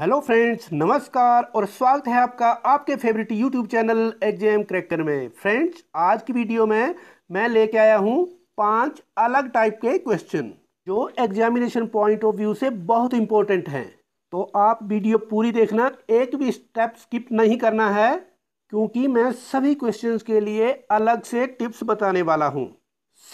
hello friends नमस्कार और स्वागत है आपका आपके favourite YouTube channel exam cracker में फ्रेंड्स आज की वीडियो में मैं लेके आया हूँ पांच अलग टाइप के क्वेश्चन जो एग्जामिनेशन पॉइंट ऑफ व्यू से बहुत इंपॉर्टेंट हैं तो आप वीडियो पूरी देखना एक भी स्टेप स्किप नहीं करना है क्योंकि मैं सभी क्वेश्चन के लिए अलग से टिप्स बताने वाला हूँ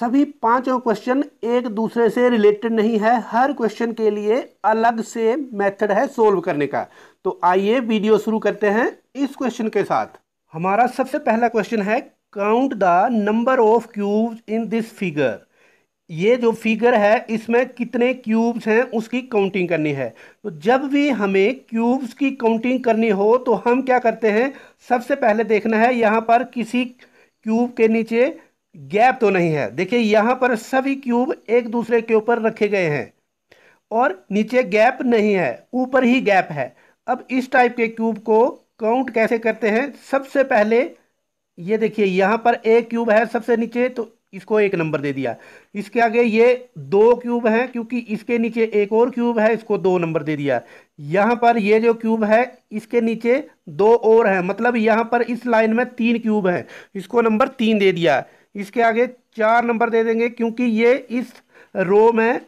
सभी पांचों क्वेश्चन एक दूसरे से रिलेटेड नहीं है हर क्वेश्चन के लिए अलग से मेथड है सोल्व करने का तो आइए वीडियो शुरू करते हैं इस क्वेश्चन के साथ हमारा सबसे पहला क्वेश्चन है count the number of cubes in this figure ये जो फिगर है इसमें कितने क्यूब्स हैं उसकी काउंटिंग करनी है तो जब भी हमें क्यूब्स की काउंटिंग करनी हो तो हम क्या करते हैं सबसे पहले देखना है यहाँ पर किसी क्यूब के नीचे गैप तो नहीं है देखिए यहाँ पर सभी क्यूब एक दूसरे के ऊपर रखे गए हैं और नीचे गैप नहीं है ऊपर ही गैप है अब इस टाइप के क्यूब को काउंट कैसे करते हैं सबसे पहले ये देखिए यहाँ पर एक क्यूब है सबसे नीचे तो इसको एक नंबर दे दिया इसके आगे ये दो क्यूब हैं क्योंकि इसके नीचे एक और क्यूब है इसको दो नंबर दे दिया यहाँ पर ये जो क्यूब है इसके नीचे दो और हैं मतलब यहाँ पर इस लाइन में तीन क्यूब हैं इसको नंबर तीन दे दिया इसके आगे चार नंबर दे देंगे क्योंकि ये इस रो में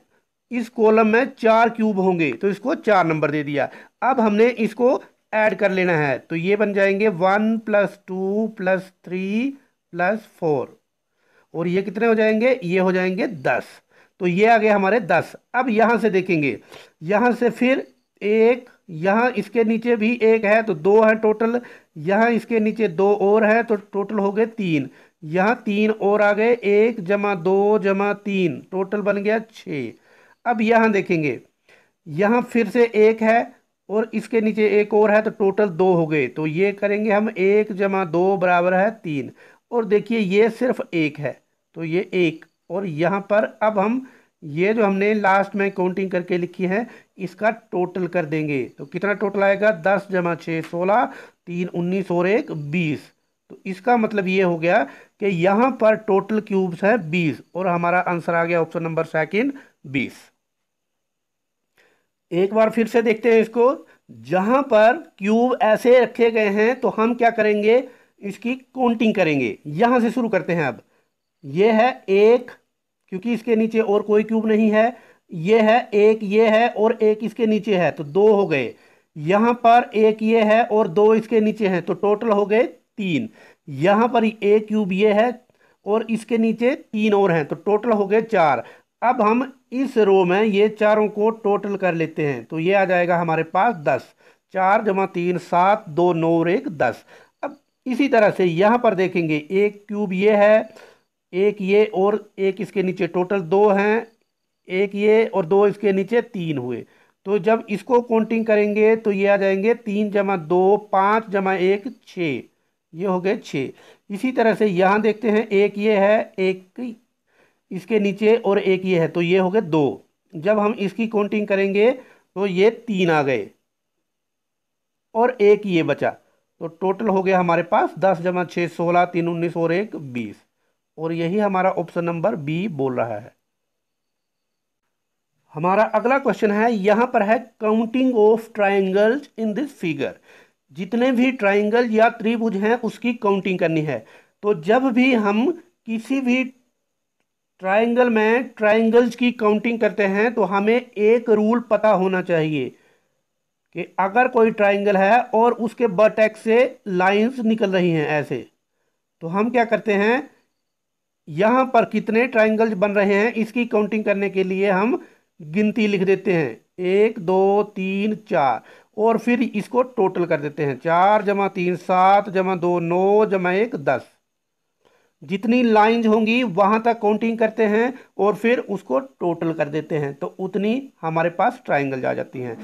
इस कॉलम में चार क्यूब होंगे तो इसको चार नंबर दे दिया अब हमने इसको ऐड कर लेना है तो ये बन जाएंगे one plus two plus three plus four और ये कितने हो जाएंगे ये हो जाएंगे दस तो ये आ गए हमारे दस अब यहाँ से देखेंगे यहाँ से फिर एक यहाँ इसके नीचे भी एक है तो दो है टोटल यहाँ इसके नीचे दो और है तो टोटल हो गए तीन यहाँ तीन और आ गए एक जमा दो जमा तीन टोटल बन गया छः अब यहाँ देखेंगे यहाँ फिर से एक है और इसके नीचे एक और है तो टोटल दो हो गए तो ये करेंगे हम एक जमा दो बराबर है तीन और देखिए ये सिर्फ एक है तो ये एक और यहाँ पर अब हम ये जो हमने लास्ट में काउंटिंग करके लिखी है इसका टोटल कर देंगे तो कितना टोटल आएगा दस जमा छः सोलह तीन उन्नीस और एक बीस तो इसका मतलब ये हो गया कि यहाँ पर टोटल क्यूब्स हैं बीस और हमारा आंसर आ गया ऑप्शन नंबर सेकेंड बीस एक बार फिर से देखते हैं इसको जहाँ पर क्यूब ऐसे रखे गए हैं तो हम क्या करेंगे इसकी काउंटिंग करेंगे यहाँ से शुरू करते हैं अब ये है एक क्योंकि इसके नीचे और कोई क्यूब नहीं है ये है एक ये है और एक इसके नीचे है तो दो हो गए यहाँ पर एक ये है और दो इसके नीचे हैं तो टोटल हो गए तीन यहाँ पर ए क्यूब ये है और इसके नीचे तीन और हैं तो टोटल हो गए चार अब हम इस रो में ये चारों को टोटल कर लेते हैं तो ये आ जाएगा हमारे पास दस चार जमा तीन सात दो नौ और एक दस अब इसी तरह से यहाँ पर देखेंगे एक क्यूब ये है एक ये और एक इसके नीचे टोटल दो हैं एक ये और दो इसके नीचे तीन हुए तो जब इसको काउंटिंग करेंगे तो ये आ जाएंगे तीन जमा दो पाँच जमा एक छः ये हो गए छः इसी तरह से यहाँ देखते हैं एक ये है एक इसके नीचे और एक ये है तो ये हो गए दो जब हम इसकी काउंटिंग करेंगे तो ये तीन आ गए और एक ये बचा तो टोटल हो गया हमारे पास दस जमा छः सोलह तीन उन्नीस और एक बीस और यही हमारा ऑप्शन नंबर बी बोल रहा है हमारा अगला क्वेश्चन है यहाँ पर है counting of triangles in this figure जितने भी ट्राइंगल या त्रिभुज हैं उसकी काउंटिंग करनी है तो जब भी हम किसी भी ट्राइंगल में ट्राइंगल्स की काउंटिंग करते हैं तो हमें एक रूल पता होना चाहिए कि अगर कोई ट्राइंगल है और उसके बटैक्स से लाइंस निकल रही हैं ऐसे तो हम क्या करते हैं यहाँ पर कितने ट्राइंगल्स बन रहे हैं इसकी काउंटिंग करने के लिए हम गिनती लिख देते हैं एक दो तीन चार और फिर इसको टोटल कर देते हैं चार जमा तीन सात जमा दो नौ जमा एक दस जितनी लाइंस होंगी वहाँ तक काउंटिंग करते हैं और फिर उसको टोटल कर देते हैं तो उतनी हमारे पास ट्राइंगल जा जाती हैं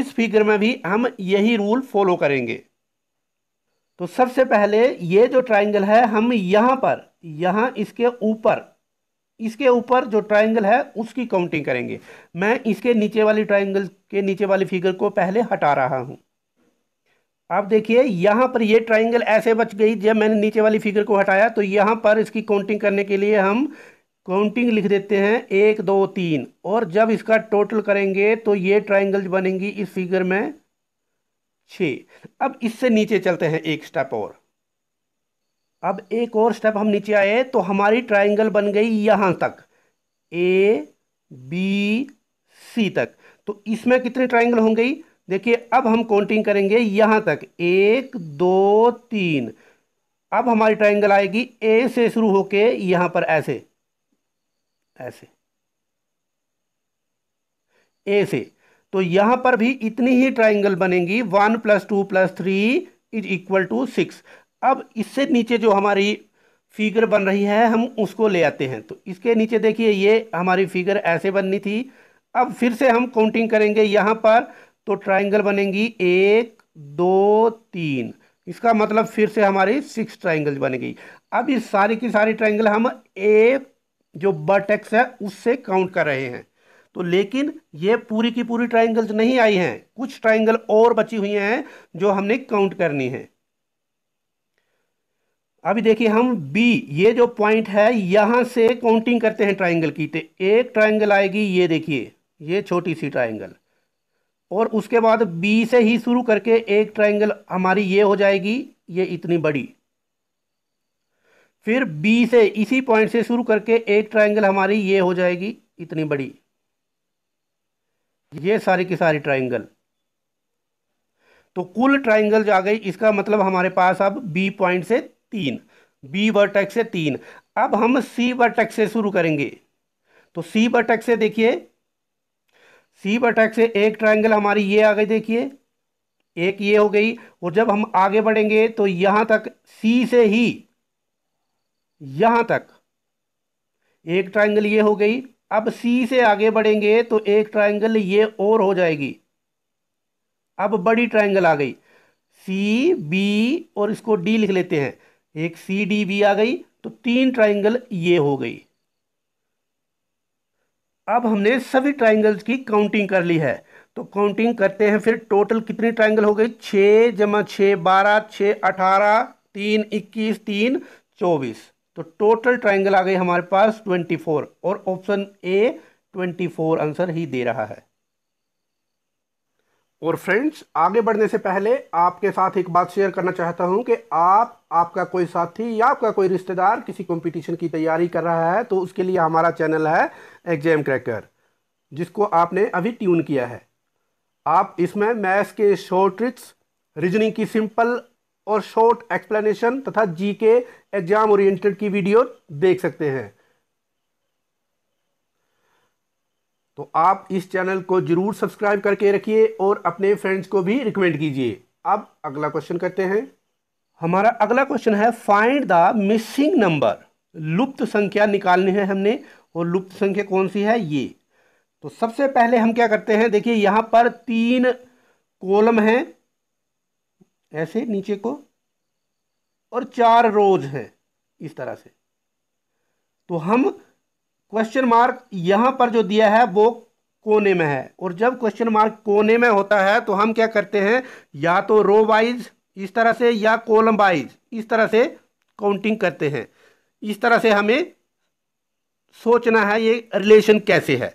इस फिगर में भी हम यही रूल फॉलो करेंगे तो सबसे पहले ये जो ट्राइंगल है हम यहाँ पर यहाँ इसके ऊपर इसके ऊपर जो ट्रायंगल है उसकी काउंटिंग करेंगे मैं इसके नीचे वाली ट्रायंगल के नीचे वाली फिगर को पहले हटा रहा हूँ आप देखिए यहाँ पर ये ट्रायंगल ऐसे बच गई जब मैंने नीचे वाली फिगर को हटाया तो यहाँ पर इसकी काउंटिंग करने के लिए हम काउंटिंग लिख देते हैं एक दो तीन और जब इसका टोटल करेंगे तो ये ट्राइंगल बनेंगी इस फिगर में छः अब इससे नीचे चलते हैं एक स्टेप और अब एक और स्टेप हम नीचे आए तो हमारी ट्राइंगल बन गई यहाँ तक ए बी सी तक तो इसमें कितने ट्राइंगल होंगे देखिए अब हम काउंटिंग करेंगे यहाँ तक एक दो तीन अब हमारी ट्राइंगल आएगी ए से शुरू होके यहाँ पर ऐसे ऐसे ए से तो यहाँ पर भी इतनी ही ट्राइंगल बनेंगी one plus two plus three is equal to six अब इससे नीचे जो हमारी फिगर बन रही है हम उसको ले आते हैं तो इसके नीचे देखिए ये हमारी फिगर ऐसे बननी थी अब फिर से हम काउंटिंग करेंगे यहाँ पर तो ट्राइंगल बनेंगी एक दो तीन इसका मतलब फिर से हमारी सिक्स ट्राइंगल बनेगी अब इस सारी की सारी ट्राइंगल हम ए जो एक्स है उससे काउंट कर रहे हैं तो लेकिन ये पूरी की पूरी ट्राइंगल्स नहीं आई हैं कुछ ट्राइंगल और बची हुई हैं जो हमने काउंट करनी है अभी देखिए हम बी ये जो पॉइंट है यहाँ से काउंटिंग करते हैं ट्राइंगल की तो एक ट्राइंगल आएगी ये देखिए ये छोटी सी ट्राइंगल और उसके बाद बी से ही शुरू करके एक ट्राइंगल हमारी ये हो जाएगी ये इतनी बड़ी फिर बी से इसी पॉइंट से शुरू करके एक ट्राइंगल हमारी ये हो जाएगी इतनी बड़ी ये सारी की सारी ट्राइंगल तो कुल ट्राइंगल जो आ गई इसका मतलब हमारे पास अब बी पॉइंट से तीन बी वर्टेक्स है तीन अब हम सी वर्टेक्स से शुरू करेंगे तो सी वर्टेक्स से देखिए सी वर्टेक्स से एक ट्रायंगल हमारी ये आ गई देखिए एक ये हो गई और जब हम आगे बढ़ेंगे तो यहां तक सी से ही यहां तक एक ट्रायंगल ये हो गई अब सी से आगे बढ़ेंगे तो एक ट्राइंगल ये और हो जाएगी अब बड़ी ट्राइंगल आ गई सी बी और इसको डी लिख लेते हैं एक सी डी बी आ गई तो तीन ट्राइंगल ये हो गई अब हमने सभी ट्राइंगल्स की काउंटिंग कर ली है तो काउंटिंग करते हैं फिर टोटल कितनी ट्राइंगल हो गई छः जमा छः बारह छः अठारह तीन इक्कीस तीन चौबीस तो टोटल ट्राइंगल आ गई हमारे पास ट्वेंटी फोर और option A twenty four answer ही दे रहा है और फ्रेंड्स आगे बढ़ने से पहले आपके साथ एक बात शेयर करना चाहता हूं कि आप आपका कोई साथी या आपका कोई रिश्तेदार किसी कंपटीशन की तैयारी कर रहा है तो उसके लिए हमारा चैनल है एग्जाम क्रैकर जिसको आपने अभी ट्यून किया है आप इसमें मैथ्स के शॉर्ट ट्रिक्स रीजनिंग की सिंपल और शॉर्ट एक्सप्लेनेशन तथा जी के एग्जाम ओरिएटेड की वीडियो देख सकते हैं तो आप इस चैनल को ज़रूर सब्सक्राइब करके रखिए और अपने फ्रेंड्स को भी रिकमेंड कीजिए अब अगला क्वेश्चन करते हैं हमारा अगला क्वेश्चन है फाइंड द मिसिंग नंबर लुप्त संख्या निकालनी है हमने और लुप्त संख्या कौन सी है ये तो सबसे पहले हम क्या करते हैं देखिए यहाँ पर तीन कॉलम हैं ऐसे नीचे को और चार रोज हैं इस तरह से तो हम क्वेश्चन मार्क यहाँ पर जो दिया है वो कोने में है और जब क्वेश्चन मार्क कोने में होता है तो हम क्या करते हैं या तो रो वाइज इस तरह से या कॉलम वाइज इस तरह से काउंटिंग करते हैं इस तरह से हमें सोचना है ये रिलेशन कैसे है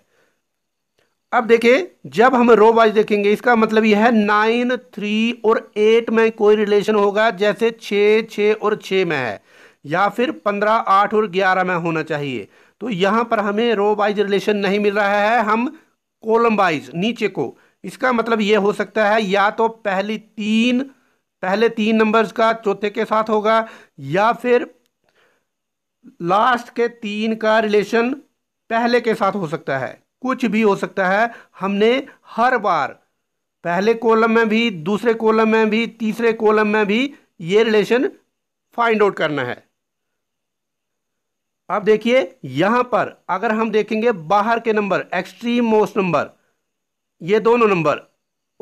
अब देखिए जब हम रो वाइज देखेंगे इसका मतलब यह है नाइन थ्री और एट में कोई रिलेशन होगा जैसे छ छ और छ में है या फिर पंद्रह आठ और ग्यारह में होना चाहिए तो यहाँ पर हमें रो वाइज रिलेशन नहीं मिल रहा है हम कॉलम वाइज नीचे को इसका मतलब ये हो सकता है या तो पहली तीन पहले तीन नंबर्स का चौथे के साथ होगा या फिर लास्ट के तीन का रिलेशन पहले के साथ हो सकता है कुछ भी हो सकता है हमने हर बार पहले कॉलम में भी दूसरे कॉलम में भी तीसरे कॉलम में भी ये रिलेशन फाइंड आउट करना है अब देखिए यहां पर अगर हम देखेंगे बाहर के नंबर एक्सट्रीम मोस्ट नंबर ये दोनों नंबर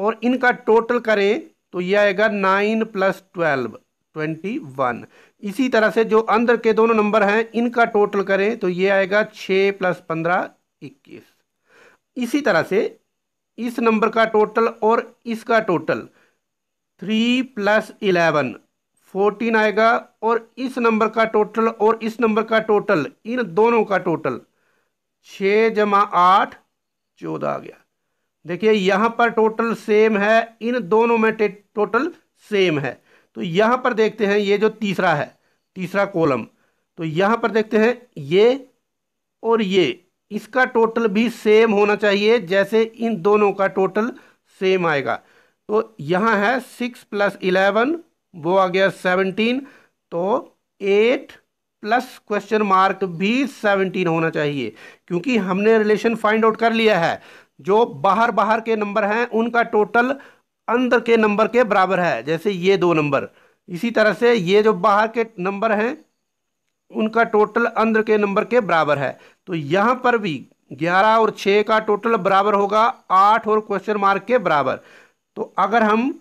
और इनका टोटल करें तो ये आएगा nine plus twelve twenty one इसी तरह से जो अंदर के दोनों नंबर हैं इनका टोटल करें तो ये आएगा छः प्लस पंद्रह इक्कीस इसी तरह से इस नंबर का टोटल और इसका total three plus eleven fourteen आएगा और इस नंबर का टोटल और इस नंबर का टोटल इन दोनों का टोटल छ जमा आठ चौदह आ गया देखिए यहाँ पर टोटल सेम है इन दोनों में टोटल सेम है तो यहाँ पर देखते हैं ये जो तीसरा है तीसरा कॉलम तो यहाँ पर देखते हैं ये और ये इसका टोटल भी सेम होना चाहिए जैसे इन दोनों का टोटल सेम आएगा तो यहाँ है सिक्स प्लस इलेवन वो आ गया सेवनटीन तो एट प्लस क्वेश्चन मार्क भी सेवनटीन होना चाहिए क्योंकि हमने रिलेशन फाइंड आउट कर लिया है जो बाहर बाहर के नंबर हैं उनका टोटल अंदर के नंबर के बराबर है जैसे ये दो नंबर इसी तरह से ये जो बाहर के नंबर हैं उनका टोटल अंदर के नंबर के बराबर है तो यहाँ पर भी ग्यारह और छः का टोटल बराबर होगा आठ और क्वेश्चन मार्क के बराबर तो अगर हम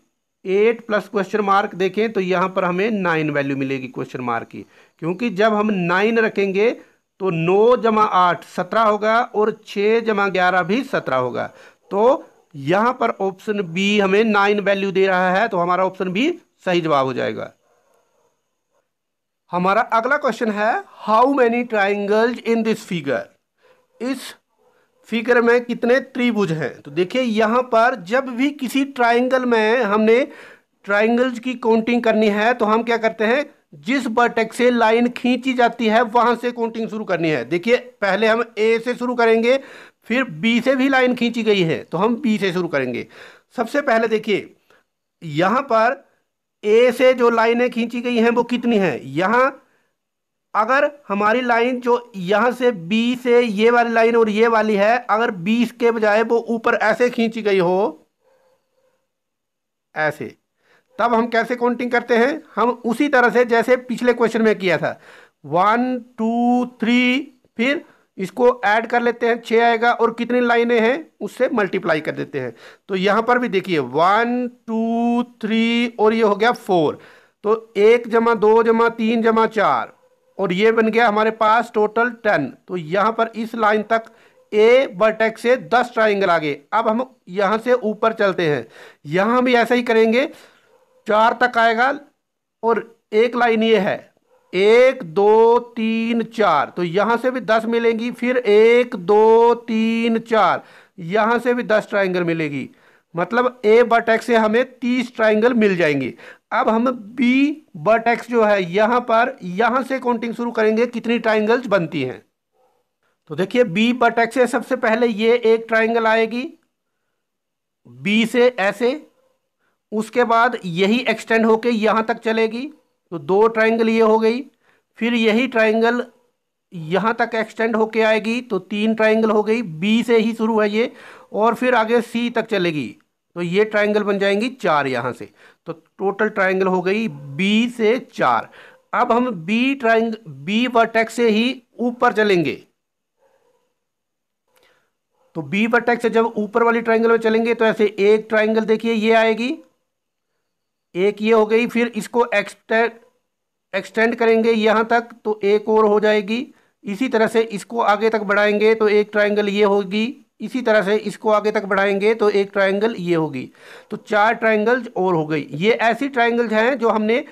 एट प्लस क्वेश्चन मार्क देखें तो यहाँ पर हमें नाइन वैल्यू मिलेगी क्वेश्चन मार्क की क्योंकि जब हम नाइन रखेंगे तो नौ जमा आठ सत्रह होगा और छः जमा ग्यारह भी सत्रह होगा तो यहाँ पर ऑप्शन बी हमें नाइन वैल्यू दे रहा है तो हमारा ऑप्शन बी सही जवाब हो जाएगा हमारा अगला क्वेश्चन है how many triangles in this figure इस फिगर में कितने त्रिभुज हैं तो देखिए यहाँ पर जब भी किसी ट्राइंगल में हमने ट्राइंगल्स की काउंटिंग करनी है तो हम क्या करते हैं जिस बटक से लाइन खींची जाती है वहां से काउंटिंग शुरू करनी है देखिए पहले हम ए से शुरू करेंगे फिर बी से भी लाइन खींची गई है तो हम बी से शुरू करेंगे सबसे पहले देखिए यहाँ पर ए से जो लाइनें खींची गई हैं वो कितनी हैं यहाँ अगर हमारी लाइन जो यहाँ से बी से ये वाली लाइन और ये वाली है अगर बीस के बजाय वो ऊपर ऐसे खींची गई हो ऐसे तब हम कैसे काउंटिंग करते हैं हम उसी तरह से जैसे पिछले क्वेश्चन में किया था वन टू थ्री फिर इसको ऐड कर लेते हैं छः आएगा और कितनी लाइनें हैं उससे मल्टीप्लाई कर देते हैं तो यहाँ पर भी देखिए वन टू थ्री और ये हो गया फोर तो एक जमा दो जमा तीन जमा चार और ये बन गया हमारे पास टोटल टेन तो यहाँ पर इस लाइन तक ए वर्टेक्स से दस ट्राइंगल आगे अब हम यहाँ से ऊपर चलते हैं यहाँ हम ऐसा ही करेंगे चार तक आएगा और एक लाइन ये है एक दो तीन चार तो यहाँ से भी दस मिलेंगी फिर एक दो तीन चार यहाँ से भी दस ट्राइंगल मिलेगी मतलब ए बट एक्स से हमें तीस ट्राइंगल मिल जाएंगे अब हम बी बट एक्स जो है यहाँ पर यहाँ से काउंटिंग शुरू करेंगे कितनी ट्राइंगल्स बनती हैं तो देखिए बी बट एक्स से सबसे पहले ये एक ट्राइंगल आएगी बी से ऐसे उसके बाद यही एक्सटेंड होके यहाँ तक चलेगी तो दो ट्राइंगल ये हो गई फिर यही ट्राइंगल यहाँ तक एक्सटेंड होके आएगी तो तीन ट्राइंगल हो गई बी से ही शुरू है ये और फिर आगे सी तक चलेगी तो ये ट्राइंगल बन जाएंगी चार यहाँ से तो टोटल ट्राइंगल हो गई बी से चार अब हम बी ट्राइंग बी वर्टेक्स से ही ऊपर चलेंगे तो बी वर्टेक्स से जब ऊपर वाली ट्राइंगल में चलेंगे तो ऐसे एक ट्राइंगल देखिए ये आएगी एक ये हो गई फिर इसको एक्सटेंड एक्सटेंड करेंगे यहाँ तक तो एक और हो जाएगी इसी तरह से इसको आगे तक बढ़ाएंगे तो एक ट्राइंगल ये होगी इसी तरह से इसको आगे तक बढ़ाएंगे तो एक ट्राइंगल ये होगी तो चार ट्राइंगल्स और हो गई ये ऐसी ट्राइंगल्स हैं जो हमने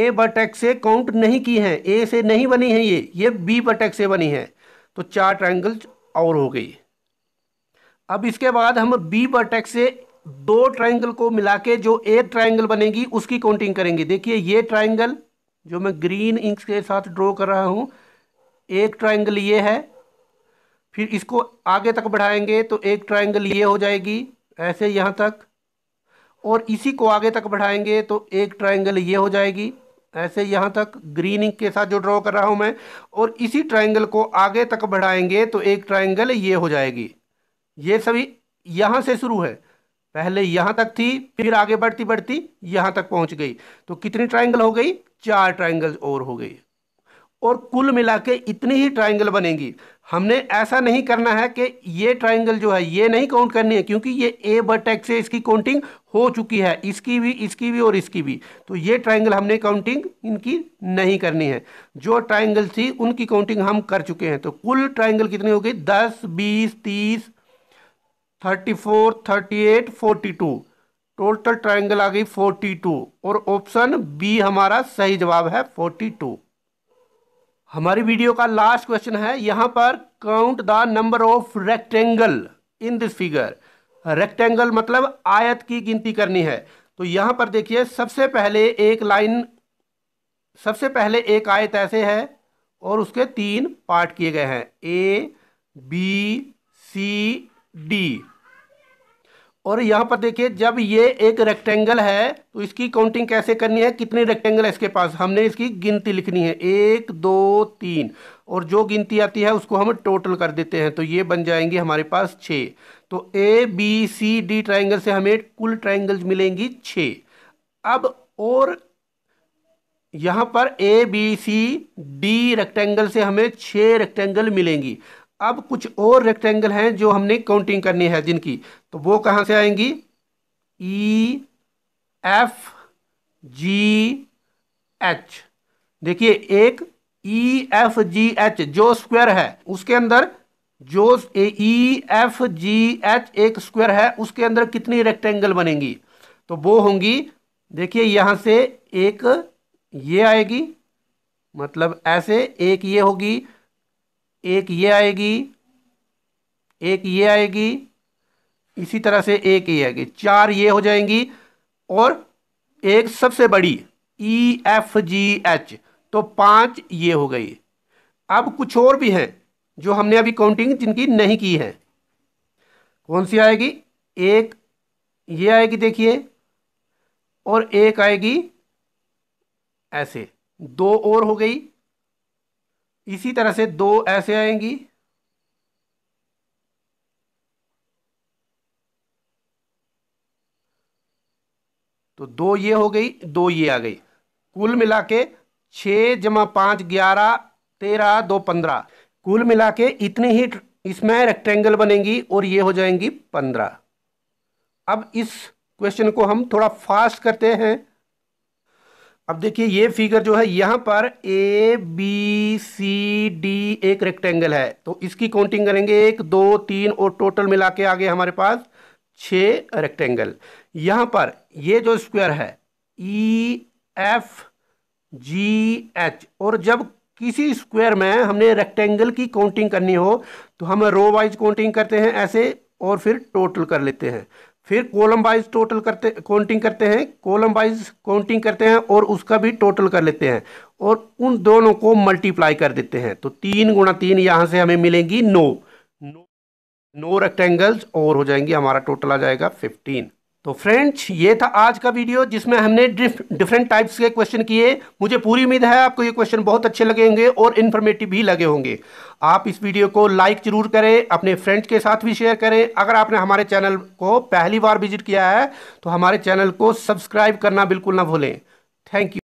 ए बटेक से काउंट नहीं की हैं ए से नहीं बनी है ये ये बी बटेक से बनी है तो चार ट्राइंगल्स और हो गई अब इसके बाद हम बी बटेक से दो ट्राइंगल को मिला के जो एक ट्राइंगल बनेगी उसकी काउंटिंग करेंगे देखिए ये ट्राइंगल जो मैं ग्रीन इंक्स के साथ ड्रॉ कर रहा हूँ एक ट्राइंगल ये है फिर इसको आगे तक बढ़ाएंगे तो एक ट्राइंगल ये हो जाएगी ऐसे यहाँ तक और इसी को आगे तक बढ़ाएंगे तो एक ट्राइंगल ये हो जाएगी ऐसे यहाँ तक ग्रीन इंक के साथ जो ड्रॉ कर रहा हूँ मैं और इसी ट्राइंगल को आगे तक बढ़ाएंगे तो एक ट्राइंगल ये हो जाएगी ये सभी यहाँ से शुरू है पहले यहाँ तक थी फिर आगे बढ़ती बढ़ती यहाँ तक पहुँच गई तो कितनी ट्राइंगल हो गई चार ट्राइंगल और हो गई और कुल मिला के इतनी ही ट्राइंगल बनेंगी हमने ऐसा नहीं करना है कि ये ट्राइंगल जो है ये नहीं काउंट करनी है क्योंकि ये ए वर्टेक्स से इसकी काउंटिंग हो चुकी है इसकी भी इसकी भी और इसकी भी तो ये ट्राइंगल हमने काउंटिंग इनकी नहीं करनी है जो ट्राइंगल थी उनकी काउंटिंग हम कर चुके हैं तो कुल ट्राइंगल कितनी हो गई दस बीस तीस thirty four thirty eight forty two total triangle आ गई फोर्टी टू और ऑप्शन बी हमारा सही जवाब है फोर्टी टू हमारी वीडियो का लास्ट क्वेश्चन है यहाँ पर count the number of rectangle in this figure rectangle मतलब आयत की गिनती करनी है तो यहाँ पर देखिए सबसे पहले एक लाइन सबसे पहले एक आयत ऐसे है और उसके तीन पार्ट किए गए हैं ए बी सी डी और यहाँ पर देखिए जब ये एक रेक्टेंगल है तो इसकी काउंटिंग कैसे करनी है कितने रेक्टेंगल है इसके पास हमने इसकी गिनती लिखनी है एक दो तीन और जो गिनती आती है उसको हम टोटल कर देते हैं तो ये बन जाएंगे हमारे पास छः तो A B C D triangle से हमें कुल ट्राइंगल्स मिलेंगी छः अब और यहाँ पर A B C D rectangle से हमें छः रेक्टेंगल मिलेंगी अब कुछ और रेक्टेंगल हैं जो हमने काउंटिंग करनी है जिनकी तो वो कहाँ से आएंगी ई एफ जी एच देखिए एक ई एफ जी एच जो स्क्वायर है उसके अंदर जो ई एफ जी एच एक स्क्वायर है उसके अंदर कितनी रेक्टेंगल बनेंगी तो वो होंगी देखिए यहाँ से एक ये आएगी मतलब ऐसे एक ये होगी एक ये आएगी एक ये आएगी इसी तरह से एक ये आएगी चार ये हो जाएंगी और एक सबसे बड़ी ई एफ जी एच तो पांच ये हो गई अब कुछ और भी हैं जो हमने अभी काउंटिंग जिनकी नहीं की है कौन सी आएगी एक ये आएगी देखिए और एक आएगी ऐसे दो और हो गई इसी तरह से दो ऐसे आएंगी तो दो ये हो गई दो ये आ गई कुल मिला के छ जमा पांच ग्यारह तेरह दो पंद्रह कुल मिला के इतनी ही इसमें रेक्टेंगल बनेंगी और ये हो जाएंगी पंद्रह अब इस क्वेश्चन को हम थोड़ा फास्ट करते हैं अब देखिए ये फिगर जो है यहाँ पर ए बी सी डी एक रेक्टेंगल है तो इसकी काउंटिंग करेंगे एक दो तीन और टोटल मिला के आगे हमारे पास छः रेक्टेंगल यहाँ पर ये जो स्क्वायर है ई एफ जी एच और जब किसी स्क्वायर में हमने रेक्टेंगल की काउंटिंग करनी हो तो हम रो वाइज काउंटिंग करते हैं ऐसे और फिर टोटल कर लेते हैं फिर कॉलम वाइज टोटल करते काउंटिंग करते हैं कॉलम वाइज काउंटिंग करते हैं और उसका भी टोटल कर लेते हैं और उन दोनों को मल्टीप्लाई कर देते हैं तो तीन गुणा तीन यहाँ से हमें मिलेंगी नौ नौ, नो रेक्टेंगल्स और हो जाएंगे हमारा टोटल आ जाएगा फिफ्टीन तो फ्रेंड्स ये था आज का वीडियो जिसमें हमने डिफरेंट टाइप्स के क्वेश्चन किए मुझे पूरी उम्मीद है आपको ये क्वेश्चन बहुत अच्छे लगे होंगे और इन्फॉर्मेटिव भी लगे होंगे आप इस वीडियो को लाइक जरूर करें अपने फ्रेंड्स के साथ भी शेयर करें अगर आपने हमारे चैनल को पहली बार विजिट किया है तो हमारे चैनल को सब्सक्राइब करना बिल्कुल ना भूलें थैंक यू